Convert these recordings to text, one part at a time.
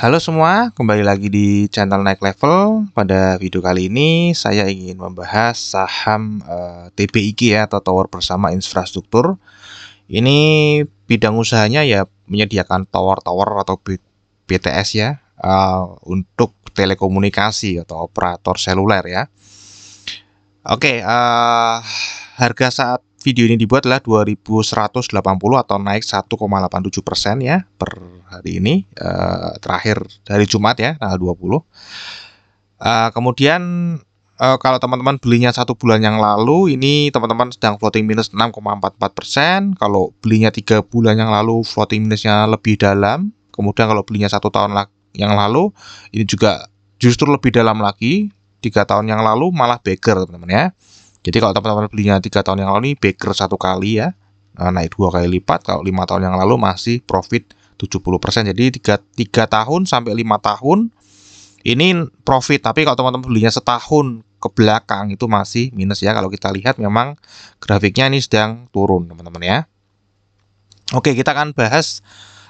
Halo semua, kembali lagi di channel Naik Level. Pada video kali ini saya ingin membahas saham e, eh, TPIG ya atau Tower Bersama Infrastruktur. Ini bidang usahanya ya menyediakan tower-tower atau BTS ya e, untuk telekomunikasi atau operator seluler ya. Oke, e, harga saat video ini dibuat adalah 2180 atau naik 1,87 persen ya per hari ini uh, terakhir dari Jumat ya tanggal 20. Uh, eh, kemudian uh, kalau teman-teman belinya satu bulan yang lalu ini teman-teman sedang floating minus 6,44 persen. Kalau belinya tiga bulan yang lalu floating minusnya lebih dalam. Kemudian kalau belinya satu tahun yang lalu ini juga justru lebih dalam lagi. Tiga tahun yang lalu malah beker teman-teman ya. Jadi kalau teman-teman belinya tiga tahun yang lalu ini backer satu kali ya eh, naik dua kali lipat kalau lima tahun yang lalu masih profit 70% jadi tiga tiga tahun sampai lima tahun ini profit tapi kalau teman-teman belinya setahun ke belakang itu masih minus ya kalau kita lihat memang grafiknya ini sedang turun teman-teman ya Oke kita akan bahas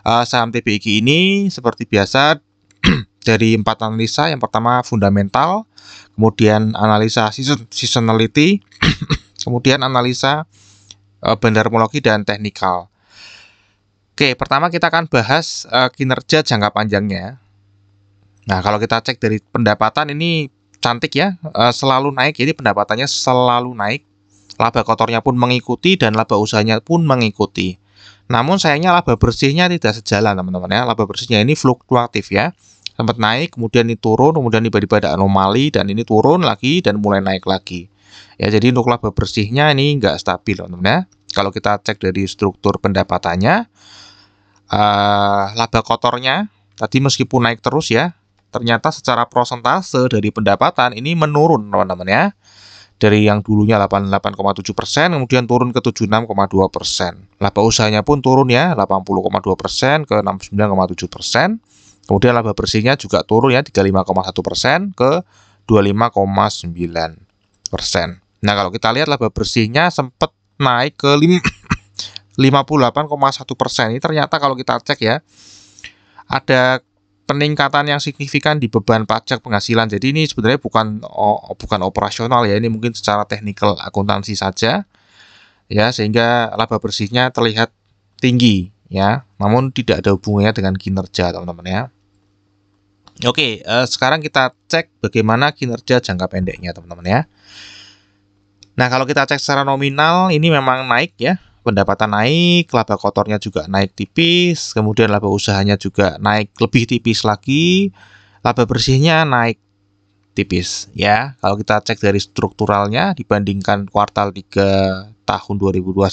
uh, saham TBIG ini seperti biasa dari empat analisa. Yang pertama fundamental, kemudian analisa season, seasonality, kemudian analisa uh, eh, bendarmologi dan teknikal. Oke, pertama kita akan bahas uh, kinerja jangka panjangnya. Nah, kalau kita cek dari pendapatan ini cantik ya, uh, selalu naik. Jadi pendapatannya selalu naik. Laba kotornya pun mengikuti dan laba usahanya pun mengikuti. Namun sayangnya laba bersihnya tidak sejalan teman-teman ya. Laba bersihnya ini fluktuatif ya sempat naik kemudian ini turun kemudian tiba-tiba ada anomali dan ini turun lagi dan mulai naik lagi ya jadi untuk laba bersihnya ini nggak stabil teman-teman ya kalau kita cek dari struktur pendapatannya uh, laba kotornya tadi meskipun naik terus ya ternyata secara prosentase dari pendapatan ini menurun teman-teman ya dari yang dulunya 88,7 persen, kemudian turun ke 76,2 persen. Laba usahanya pun turun ya, 80,2 persen ke 69,7 persen. Kemudian laba bersihnya juga turun ya 35,1 persen ke 25,9 persen. Nah kalau kita lihat laba bersihnya sempat naik ke 58,1 persen. Ini ternyata kalau kita cek ya ada peningkatan yang signifikan di beban pajak penghasilan. Jadi ini sebenarnya bukan bukan operasional ya, ini mungkin secara teknikal akuntansi saja. Ya, sehingga laba bersihnya terlihat tinggi ya namun tidak ada hubungannya dengan kinerja teman-teman ya Oke, eh, sekarang kita cek bagaimana kinerja jangka pendeknya teman-teman ya. Nah, kalau kita cek secara nominal ini memang naik ya. Pendapatan naik, laba kotornya juga naik tipis, kemudian laba usahanya juga naik lebih tipis lagi, laba bersihnya naik tipis ya. Kalau kita cek dari strukturalnya dibandingkan kuartal 3 tahun 2021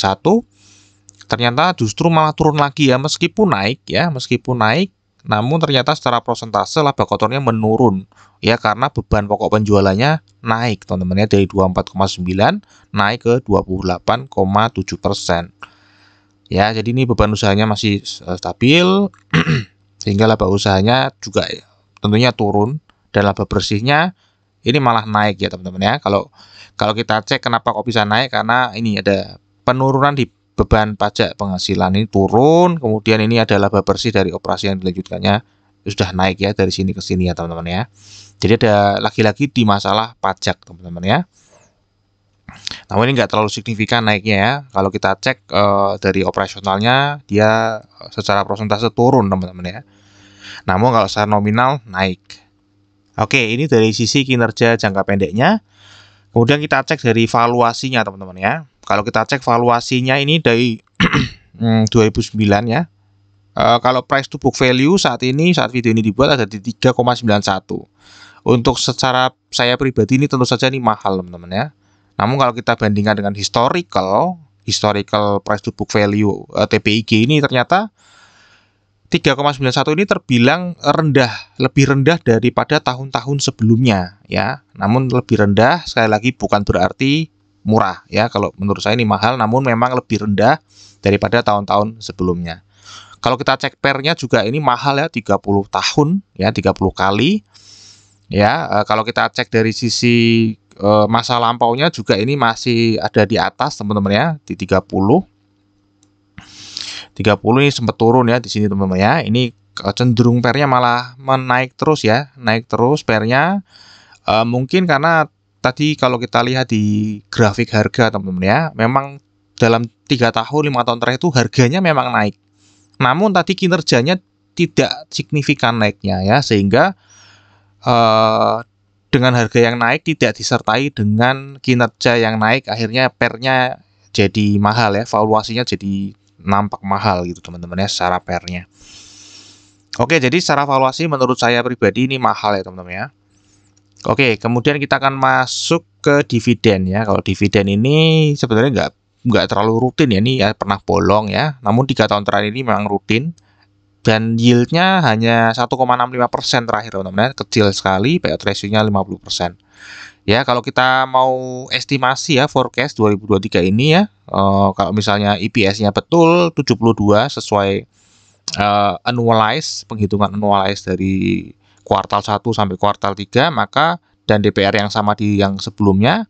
ternyata justru malah turun lagi ya meskipun naik ya meskipun naik namun ternyata secara persentase laba kotornya menurun ya karena beban pokok penjualannya naik teman-teman ya dari 24,9 naik ke 28,7 persen ya jadi ini beban usahanya masih eh, stabil sehingga laba usahanya juga tentunya turun dan laba bersihnya ini malah naik ya teman-teman ya kalau kalau kita cek kenapa kok bisa naik karena ini ada penurunan di beban pajak penghasilan ini turun, kemudian ini adalah laba bersih dari operasi yang dilanjutkannya sudah naik ya dari sini ke sini ya teman-teman ya. Jadi ada lagi-lagi di masalah pajak teman-teman ya. Namun ini nggak terlalu signifikan naiknya ya. Kalau kita cek e, dari operasionalnya dia eh, secara prosentase turun teman-teman ya. Namun kalau secara nominal naik. Oke, ini dari sisi kinerja jangka pendeknya. Kemudian kita cek dari valuasinya teman-teman ya. Kalau kita cek valuasinya ini dari 2009 hmm, ya. E, kalau price to book value saat ini saat video ini dibuat ada di 3,91. Untuk secara saya pribadi ini tentu saja ini mahal teman-teman ya. Namun kalau kita bandingkan dengan historical, historical price to book value eh, TPIG ini ternyata 3,91 ini terbilang rendah, lebih rendah daripada tahun-tahun sebelumnya ya. Namun lebih rendah sekali lagi bukan berarti murah ya kalau menurut saya ini mahal namun memang lebih rendah daripada tahun-tahun sebelumnya. Kalau kita cek pernya juga ini mahal ya 30 tahun ya 30 kali. Ya, eh, kalau kita cek dari sisi eh, masa lampaunya juga ini masih ada di atas teman-teman ya di 30. 30 ini sempat turun ya di sini teman-teman ya. Ini eh, cenderung pernya malah menaik terus ya, naik terus pernya. E, mungkin karena tadi kalau kita lihat di grafik harga teman-teman ya, memang dalam tiga tahun lima tahun terakhir itu harganya memang naik. Namun tadi kinerjanya tidak signifikan naiknya ya, sehingga uh, dengan harga yang naik tidak disertai dengan kinerja yang naik, akhirnya pernya jadi mahal ya, valuasinya jadi nampak mahal gitu teman-teman ya secara pernya. Oke, jadi secara valuasi menurut saya pribadi ini mahal ya teman-teman ya. Oke, kemudian kita akan masuk ke dividen ya. Kalau dividen ini sebenarnya nggak nggak terlalu rutin ya ini ya pernah bolong ya. Namun tiga tahun terakhir ini memang rutin dan yieldnya hanya 1,65 persen terakhir teman-teman kecil sekali payout ratio-nya 50 persen ya kalau kita mau estimasi ya forecast 2023 ini ya eh, kalau misalnya EPS-nya betul 72 sesuai uh, annualized penghitungan annualized dari kuartal 1 sampai kuartal 3 maka dan DPR yang sama di yang sebelumnya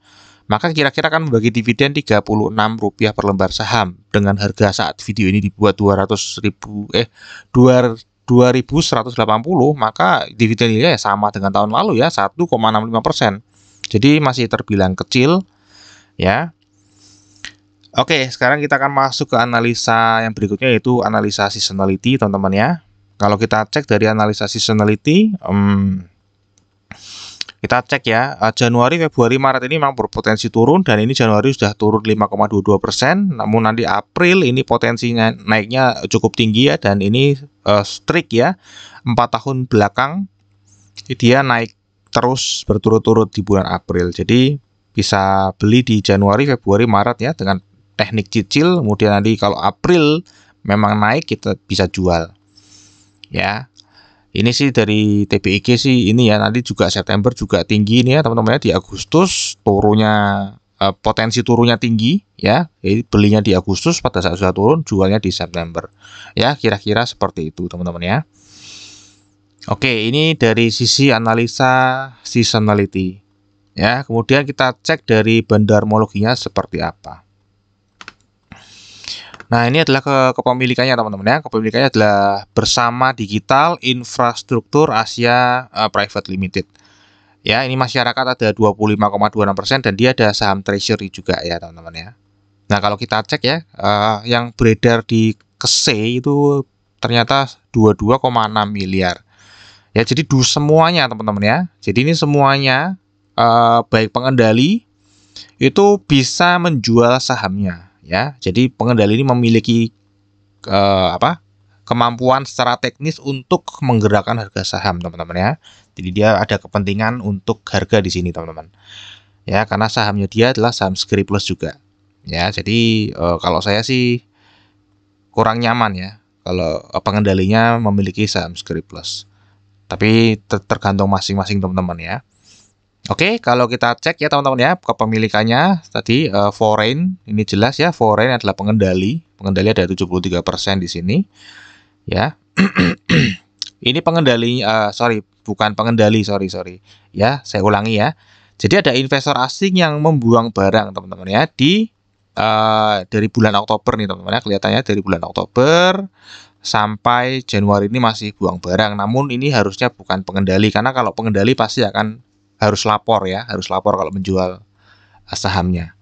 maka kira-kira akan membagi dividen Rp36 per lembar saham dengan harga saat video ini dibuat ratus ribu eh 2180 maka dividen ini ya sama dengan tahun lalu ya 1,65 persen jadi masih terbilang kecil ya Oke sekarang kita akan masuk ke analisa yang berikutnya yaitu analisa seasonality teman-teman ya kalau kita cek dari analisa seasonality, um, kita cek ya eh, Januari, Februari, Maret ini memang berpotensi turun dan ini Januari sudah turun 5,22 persen. Namun nanti April ini potensinya naiknya cukup tinggi ya dan ini uh, eh, strik ya empat tahun belakang dia naik terus berturut-turut di bulan April. Jadi bisa beli di Januari, Februari, Maret ya dengan teknik cicil. Kemudian nanti kalau April memang naik kita bisa jual ya ini sih dari TBIG sih ini ya nanti juga September juga tinggi ini ya teman-teman ya di Agustus turunnya eh, potensi turunnya tinggi ya jadi belinya di Agustus pada saat sudah turun jualnya di September ya kira-kira seperti itu teman-teman ya oke ini dari sisi analisa seasonality ya kemudian kita cek dari bandarmologinya seperti apa Nah, ini adalah ke kepemilikannya teman-teman ya. Kepemilikannya adalah Bersama Digital Infrastruktur Asia uh, Private Limited. Ya, ini masyarakat ada 25,26% dan dia ada saham treasury juga ya, teman-teman ya. Nah, kalau kita cek ya, uh, yang beredar di KSE itu ternyata 22,6 miliar. Ya, jadi du semuanya teman-teman ya. Jadi ini semuanya uh, baik pengendali itu bisa menjual sahamnya ya. Jadi pengendali ini memiliki eh, apa? kemampuan secara teknis untuk menggerakkan harga saham, teman-teman ya. Jadi dia ada kepentingan untuk harga di sini, teman-teman. Ya, karena sahamnya dia adalah saham Skri Plus juga. Ya, jadi eh, kalau saya sih kurang nyaman ya kalau pengendalinya memiliki saham Skri Plus. Tapi tergantung masing-masing teman-teman ya. Oke, okay, kalau kita cek ya teman-teman ya kepemilikannya tadi uh, foreign ini jelas ya foreign adalah pengendali. Pengendali ada 73% di sini. Ya. ini pengendali uh, sorry bukan pengendali sorry sorry ya saya ulangi ya jadi ada investor asing yang membuang barang teman-teman ya di uh, dari bulan Oktober nih teman-teman ya kelihatannya dari bulan Oktober sampai Januari ini masih buang barang namun ini harusnya bukan pengendali karena kalau pengendali pasti akan harus lapor ya, harus lapor kalau menjual eh, sahamnya.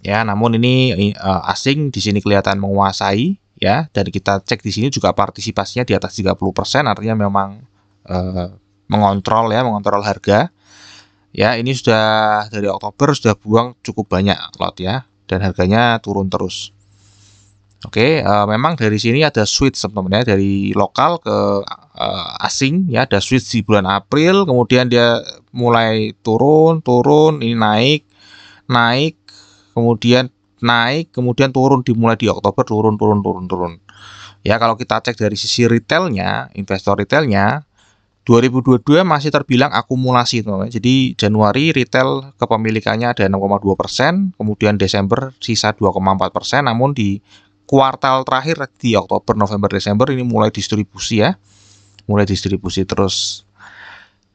Ya, namun ini uh, asing di sini kelihatan menguasai ya dan kita cek di sini juga partisipasinya di atas 30% artinya memang uh, mengontrol ya, mengontrol harga. Ya, ini sudah dari Oktober sudah buang cukup banyak lot ya dan harganya turun terus. Oke, okay, uh, eh, memang dari sini ada switch teman ya dari lokal ke uh, asing ya ada switch di bulan April, kemudian dia mulai turun, turun, ini naik, naik, kemudian naik, kemudian turun dimulai di Oktober turun, turun, turun, turun. Ya kalau kita cek dari sisi retailnya, investor retailnya 2022 masih terbilang akumulasi teman Jadi Januari retail kepemilikannya ada 6,2 persen, kemudian Desember sisa 2,4 persen, namun di kuartal terakhir di Oktober, November, Desember ini mulai distribusi ya. Mulai distribusi terus.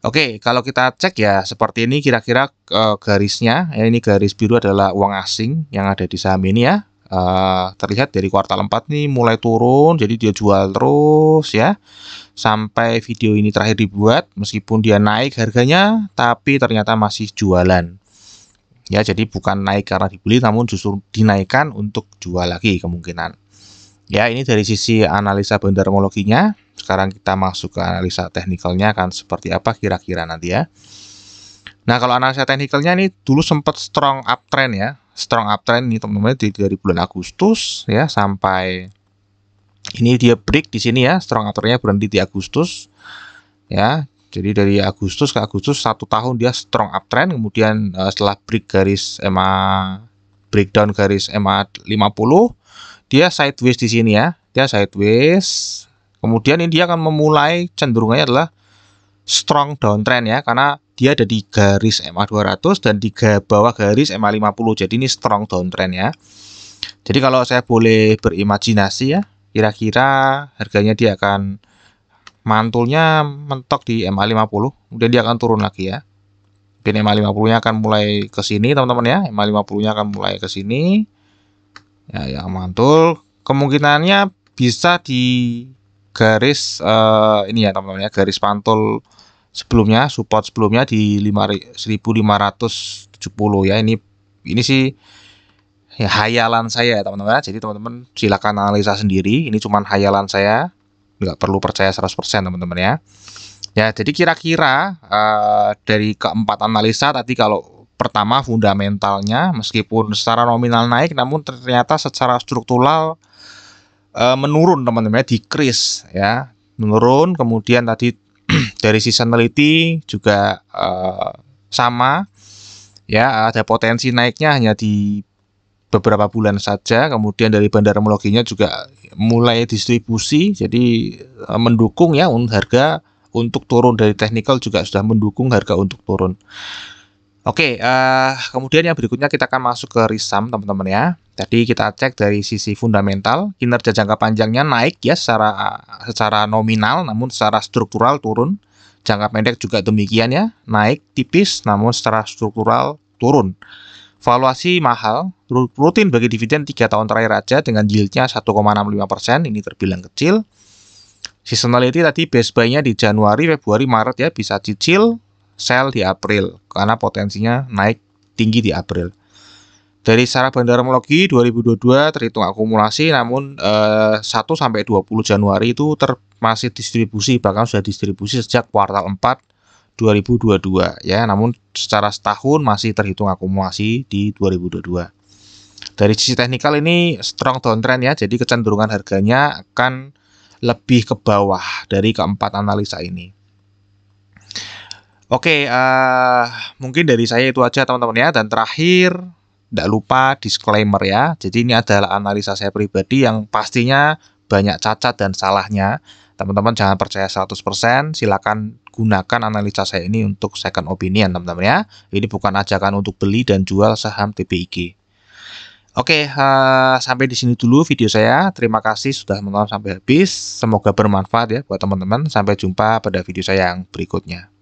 Oke, kalau kita cek ya seperti ini kira-kira e, garisnya. Ya ini garis biru adalah uang asing yang ada di saham ini ya. E, terlihat dari kuartal 4 ini mulai turun, jadi dia jual terus ya. Sampai video ini terakhir dibuat meskipun dia naik harganya tapi ternyata masih jualan. Ya, jadi bukan naik karena dibeli namun justru dinaikkan untuk jual lagi kemungkinan. Ya, ini dari sisi analisa bendarmologinya. Sekarang kita masuk ke analisa teknikalnya akan seperti apa kira-kira nanti ya. Nah, kalau analisa teknikalnya ini dulu sempat strong uptrend ya. Strong uptrend ini teman-teman dari bulan Agustus ya sampai ini dia break di sini ya, strong uptrendnya berhenti di Agustus. Ya, jadi dari Agustus ke Agustus satu tahun dia strong uptrend, kemudian uh, setelah break garis EMA breakdown garis EMA 50, dia sideways di sini ya. Dia sideways. Kemudian ini dia akan memulai cenderungnya adalah strong downtrend ya karena dia ada di garis EMA 200 dan di bawah garis EMA 50. Jadi ini strong downtrend ya. Jadi kalau saya boleh berimajinasi ya, kira-kira harganya dia akan mantulnya mentok di MA 50 udah dia akan turun lagi ya Pin MA 50 nya akan mulai ke sini teman-teman ya MA 50 nya akan mulai ke sini ya yang mantul kemungkinannya bisa di garis uh, ini ya teman-teman ya garis pantul sebelumnya support sebelumnya di 1570 ya ini ini sih ya, hayalan saya ya teman-teman jadi teman-teman silakan analisa sendiri ini cuman hayalan saya nggak perlu percaya 100% teman-teman ya. Ya, jadi kira-kira uh, dari keempat analisa tadi kalau pertama fundamentalnya meskipun secara nominal naik namun ternyata secara struktural uh, menurun teman-teman ya, decrease ya. Menurun kemudian tadi dari seasonality juga uh, sama ya ada potensi naiknya hanya di beberapa bulan saja kemudian dari bandara merauke juga mulai distribusi jadi eh, mendukung ya untuk harga untuk turun dari technical juga sudah mendukung harga untuk turun Oke, uh, kemudian yang berikutnya kita akan masuk ke risam teman-teman ya. Tadi kita cek dari sisi fundamental, kinerja jangka panjangnya naik ya secara secara nominal, namun secara struktural turun. Jangka pendek juga demikian ya, naik tipis, namun secara struktural turun. Valuasi mahal, rutin bagi dividen tiga tahun terakhir aja dengan yieldnya 1,65%, ini terbilang kecil. Seasonality tadi base buy-nya di Januari, Februari, Maret ya, bisa cicil, sell di April, karena potensinya naik tinggi di April. Dari secara bandarmologi 2022 terhitung akumulasi namun eh, 1 sampai 20 Januari itu ter, masih distribusi bahkan sudah distribusi sejak kuartal 4 2022 ya, namun secara setahun masih terhitung akumulasi di 2022. Dari sisi teknikal ini strong downtrend ya, jadi kecenderungan harganya akan lebih ke bawah dari keempat analisa ini. Oke, uh, mungkin dari saya itu aja teman-teman ya. Dan terakhir, tidak lupa disclaimer ya. Jadi ini adalah analisa saya pribadi yang pastinya banyak cacat dan salahnya. Teman-teman jangan percaya 100%, silakan gunakan analisa saya ini untuk second opinion teman-teman ya. Ini bukan ajakan untuk beli dan jual saham TPIG. Oke, uh, sampai di sini dulu video saya. Terima kasih sudah menonton sampai habis. Semoga bermanfaat ya buat teman-teman. Sampai jumpa pada video saya yang berikutnya.